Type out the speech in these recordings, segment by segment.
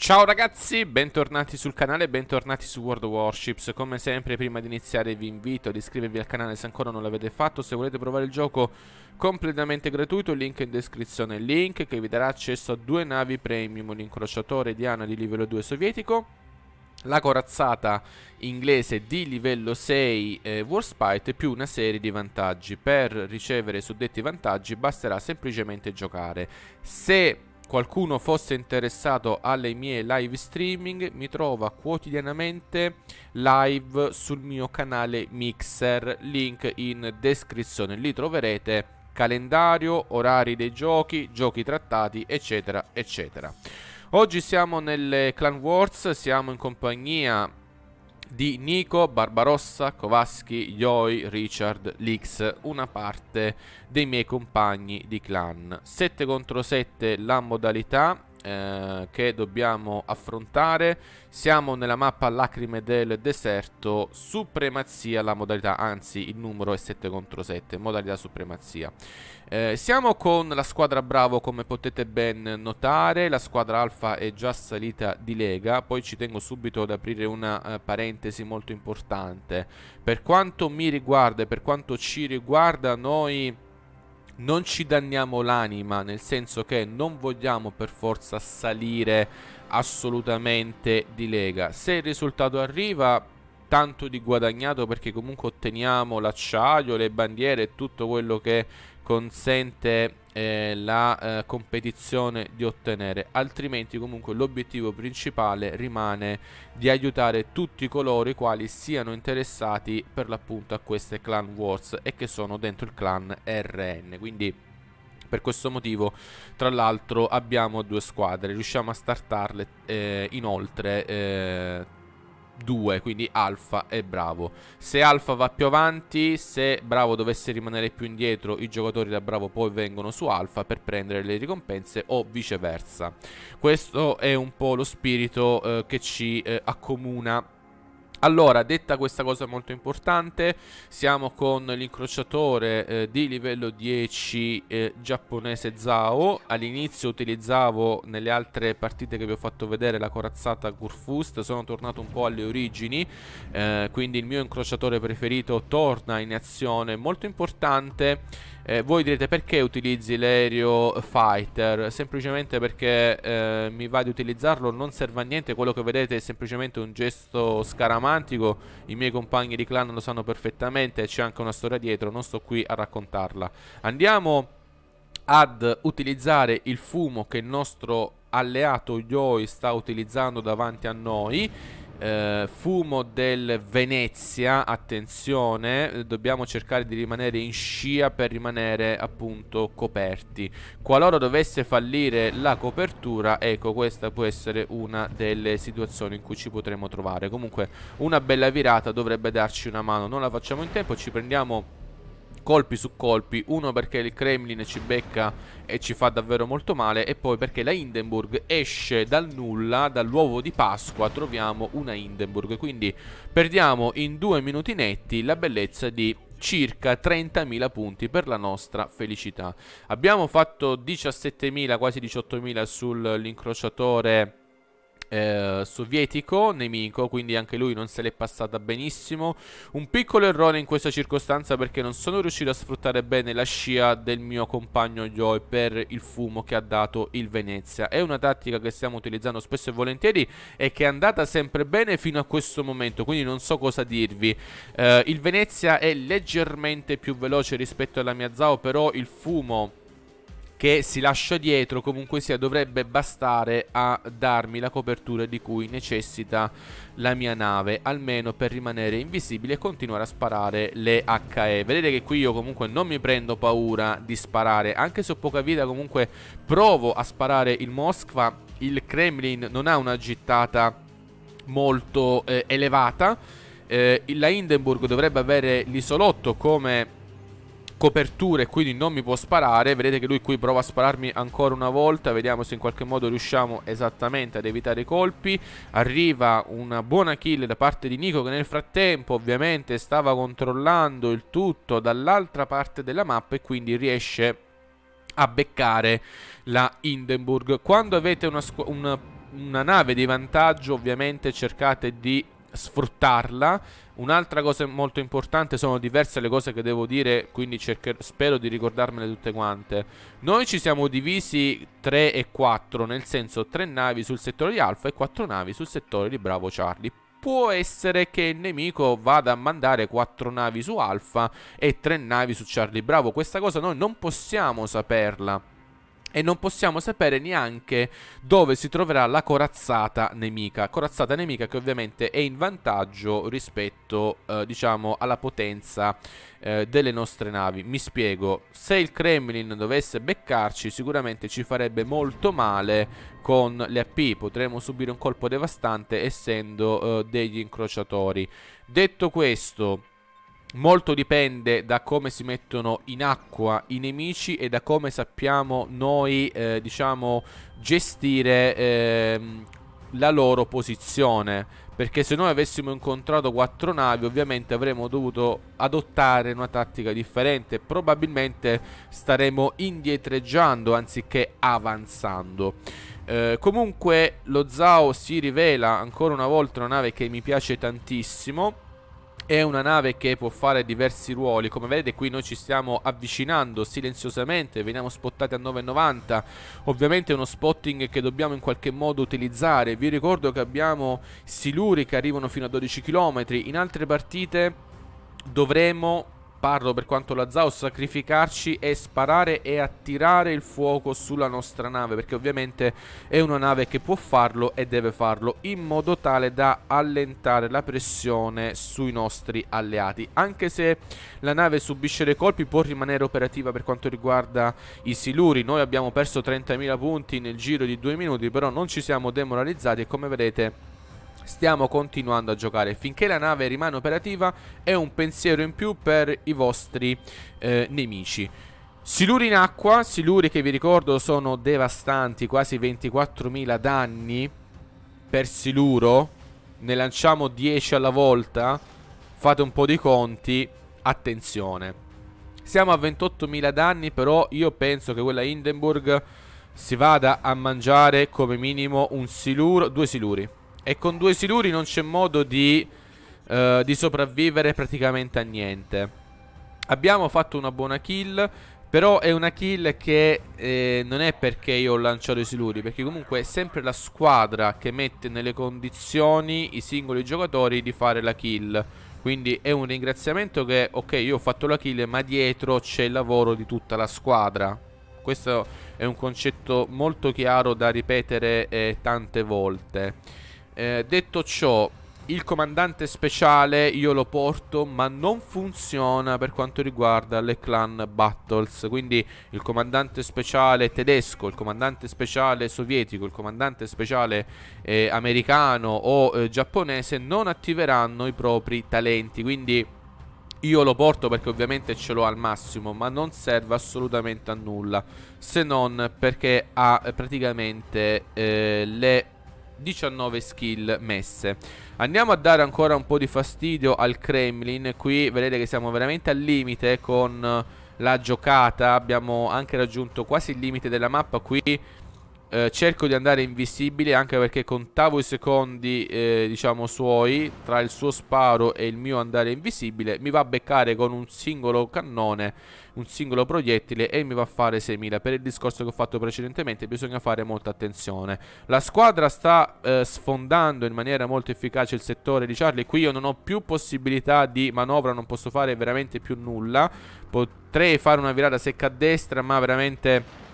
Ciao ragazzi, bentornati sul canale e bentornati su World of Warships Come sempre prima di iniziare vi invito ad iscrivervi al canale se ancora non l'avete fatto Se volete provare il gioco completamente gratuito, link in descrizione Link che vi darà accesso a due navi premium L'incrociatore Diana di livello 2 sovietico la corazzata inglese di livello 6 eh, Warspite più una serie di vantaggi. Per ricevere suddetti vantaggi basterà semplicemente giocare. Se qualcuno fosse interessato alle mie live streaming, mi trova quotidianamente live sul mio canale Mixer, link in descrizione. Lì troverete calendario, orari dei giochi, giochi trattati, eccetera, eccetera. Oggi siamo nelle Clan Wars, siamo in compagnia di Nico, Barbarossa, Kovaschi, Yoi, Richard, Lix, una parte dei miei compagni di clan. 7 contro 7 la modalità eh, che dobbiamo affrontare. Siamo nella mappa Lacrime del Deserto, Supremazia la modalità, anzi il numero è 7 contro 7, modalità Supremazia. Eh, siamo con la squadra Bravo come potete ben notare, la squadra Alfa è già salita di Lega, poi ci tengo subito ad aprire una eh, parentesi molto importante. Per quanto mi riguarda e per quanto ci riguarda noi non ci danniamo l'anima, nel senso che non vogliamo per forza salire assolutamente di lega. Se il risultato arriva, tanto di guadagnato perché comunque otteniamo l'acciaio, le bandiere e tutto quello che consente eh, la eh, competizione di ottenere altrimenti comunque l'obiettivo principale rimane di aiutare tutti coloro i quali siano interessati per l'appunto a queste clan wars e che sono dentro il clan RN quindi per questo motivo, tra l'altro, abbiamo due squadre, riusciamo a startarle eh, inoltre eh, 2, quindi Alfa e Bravo. Se Alfa va più avanti, se Bravo dovesse rimanere più indietro, i giocatori da Bravo poi vengono su Alfa per prendere le ricompense o viceversa. Questo è un po' lo spirito eh, che ci eh, accomuna allora, detta questa cosa molto importante, siamo con l'incrociatore eh, di livello 10 eh, giapponese Zao. All'inizio utilizzavo nelle altre partite che vi ho fatto vedere la corazzata Gurfust, sono tornato un po' alle origini, eh, quindi il mio incrociatore preferito torna in azione, molto importante eh, voi direte perché utilizzi l'aereo fighter? Semplicemente perché eh, mi va di utilizzarlo, non serve a niente, quello che vedete è semplicemente un gesto scaramantico, i miei compagni di clan lo sanno perfettamente, c'è anche una storia dietro, non sto qui a raccontarla. Andiamo ad utilizzare il fumo che il nostro alleato Yoi sta utilizzando davanti a noi eh, fumo del Venezia, attenzione, dobbiamo cercare di rimanere in scia per rimanere appunto coperti. Qualora dovesse fallire la copertura, ecco questa può essere una delle situazioni in cui ci potremo trovare. Comunque una bella virata dovrebbe darci una mano, non la facciamo in tempo, ci prendiamo colpi su colpi, uno perché il Kremlin ci becca e ci fa davvero molto male e poi perché la Hindenburg esce dal nulla, dall'uovo di Pasqua troviamo una Hindenburg, quindi perdiamo in due minuti netti la bellezza di circa 30.000 punti per la nostra felicità. Abbiamo fatto 17.000, quasi 18.000 sull'incrociatore eh, sovietico nemico, quindi anche lui non se l'è passata benissimo. Un piccolo errore in questa circostanza perché non sono riuscito a sfruttare bene la scia del mio compagno Joy per il fumo che ha dato il Venezia. È una tattica che stiamo utilizzando spesso e volentieri e che è andata sempre bene fino a questo momento, quindi non so cosa dirvi. Eh, il Venezia è leggermente più veloce rispetto alla mia Zao, però il fumo che si lascia dietro comunque sia dovrebbe bastare a darmi la copertura di cui necessita la mia nave almeno per rimanere invisibile e continuare a sparare le HE vedete che qui io comunque non mi prendo paura di sparare anche se ho poca vita comunque provo a sparare il Moskva il Kremlin non ha una gittata molto eh, elevata eh, la Hindenburg dovrebbe avere l'isolotto come coperture quindi non mi può sparare vedete che lui qui prova a spararmi ancora una volta vediamo se in qualche modo riusciamo esattamente ad evitare i colpi arriva una buona kill da parte di Nico che nel frattempo ovviamente stava controllando il tutto dall'altra parte della mappa e quindi riesce a beccare la Hindenburg quando avete una, una, una nave di vantaggio ovviamente cercate di sfruttarla. Un'altra cosa molto importante sono diverse le cose che devo dire, quindi spero di ricordarmele tutte quante. Noi ci siamo divisi 3 e 4, nel senso 3 navi sul settore di Alfa e 4 navi sul settore di Bravo Charlie. Può essere che il nemico vada a mandare 4 navi su Alfa e 3 navi su Charlie Bravo. Questa cosa noi non possiamo saperla e non possiamo sapere neanche dove si troverà la corazzata nemica. Corazzata nemica che ovviamente è in vantaggio rispetto, eh, diciamo, alla potenza eh, delle nostre navi. Mi spiego, se il Kremlin dovesse beccarci sicuramente ci farebbe molto male con le AP, potremmo subire un colpo devastante essendo eh, degli incrociatori. Detto questo... Molto dipende da come si mettono in acqua i nemici e da come sappiamo noi, eh, diciamo, gestire eh, la loro posizione. Perché se noi avessimo incontrato quattro navi, ovviamente avremmo dovuto adottare una tattica differente. Probabilmente staremmo indietreggiando anziché avanzando. Eh, comunque lo Zao si rivela ancora una volta una nave che mi piace tantissimo è una nave che può fare diversi ruoli come vedete qui noi ci stiamo avvicinando silenziosamente veniamo spottati a 9,90 ovviamente è uno spotting che dobbiamo in qualche modo utilizzare vi ricordo che abbiamo siluri che arrivano fino a 12 km in altre partite dovremo Parlo per quanto la Zao sacrificarci e sparare e attirare il fuoco sulla nostra nave Perché ovviamente è una nave che può farlo e deve farlo In modo tale da allentare la pressione sui nostri alleati Anche se la nave subisce dei colpi può rimanere operativa per quanto riguarda i siluri Noi abbiamo perso 30.000 punti nel giro di due minuti Però non ci siamo demoralizzati e come vedete stiamo continuando a giocare. Finché la nave rimane operativa è un pensiero in più per i vostri eh, nemici. Siluri in acqua, siluri che vi ricordo sono devastanti, quasi 24.000 danni per siluro. Ne lanciamo 10 alla volta, fate un po' di conti, attenzione. Siamo a 28.000 danni, però io penso che quella Hindenburg si vada a mangiare come minimo un siluro, due siluri. E con due siluri non c'è modo di, uh, di sopravvivere praticamente a niente. Abbiamo fatto una buona kill. Però è una kill che eh, non è perché io ho lanciato i siluri, perché comunque è sempre la squadra che mette nelle condizioni i singoli giocatori di fare la kill. Quindi è un ringraziamento che, ok, io ho fatto la kill, ma dietro c'è il lavoro di tutta la squadra. Questo è un concetto molto chiaro da ripetere eh, tante volte. Eh, detto ciò, il comandante speciale io lo porto, ma non funziona per quanto riguarda le clan battles. Quindi il comandante speciale tedesco, il comandante speciale sovietico, il comandante speciale eh, americano o eh, giapponese non attiveranno i propri talenti. Quindi io lo porto perché ovviamente ce l'ho al massimo, ma non serve assolutamente a nulla, se non perché ha eh, praticamente eh, le 19 skill messe Andiamo a dare ancora un po' di fastidio al Kremlin Qui vedete che siamo veramente al limite con la giocata Abbiamo anche raggiunto quasi il limite della mappa Qui eh, cerco di andare invisibile anche perché contavo i secondi, eh, diciamo, suoi tra il suo sparo e il mio andare invisibile. Mi va a beccare con un singolo cannone, un singolo proiettile e mi va a fare 6000. Per il discorso che ho fatto precedentemente bisogna fare molta attenzione. La squadra sta eh, sfondando in maniera molto efficace il settore di Charlie. Qui io non ho più possibilità di manovra, non posso fare veramente più nulla. Potrei fare una virata secca a destra ma veramente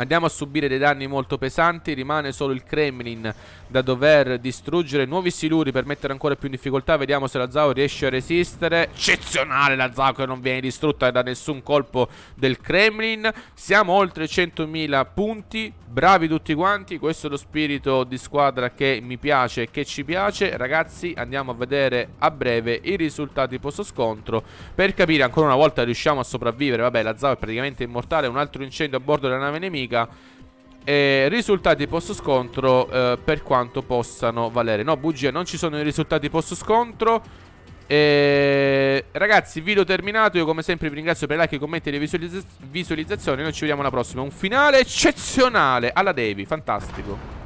andiamo a subire dei danni molto pesanti, rimane solo il Kremlin da dover distruggere nuovi siluri per mettere ancora più in difficoltà, vediamo se la Zao riesce a resistere, eccezionale la Zao che non viene distrutta da nessun colpo del Kremlin, siamo oltre 100.000 punti, bravi tutti quanti, questo è lo spirito di squadra che mi piace e che ci piace, ragazzi andiamo a vedere a breve i risultati post scontro per capire ancora una volta riusciamo a sopravvivere, vabbè la Zao è praticamente immortale, un altro incendio a bordo della nave nemica, Superlega. E risultati post scontro eh, per quanto possano valere. No, bugia, non ci sono i risultati post scontro. E... Ragazzi, video terminato. Io come sempre vi ringrazio per i like, i commenti e le visualizz visualizzazioni. Noi ci vediamo alla prossima. Un finale eccezionale alla Devi, fantastico.